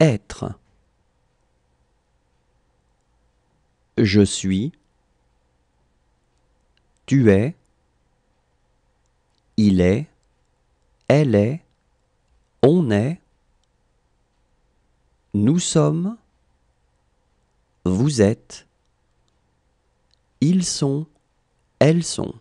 être. Je suis. Tu es. Il est. Elle est. On est. Nous sommes. Vous êtes. Ils sont. Elles sont.